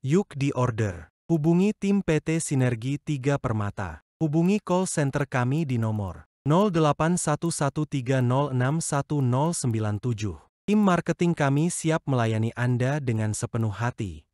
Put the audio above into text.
Yuk di order. Hubungi tim PT Sinergi 3 Permata. Hubungi call center kami di nomor 08113061097. Tim marketing kami siap melayani Anda dengan sepenuh hati.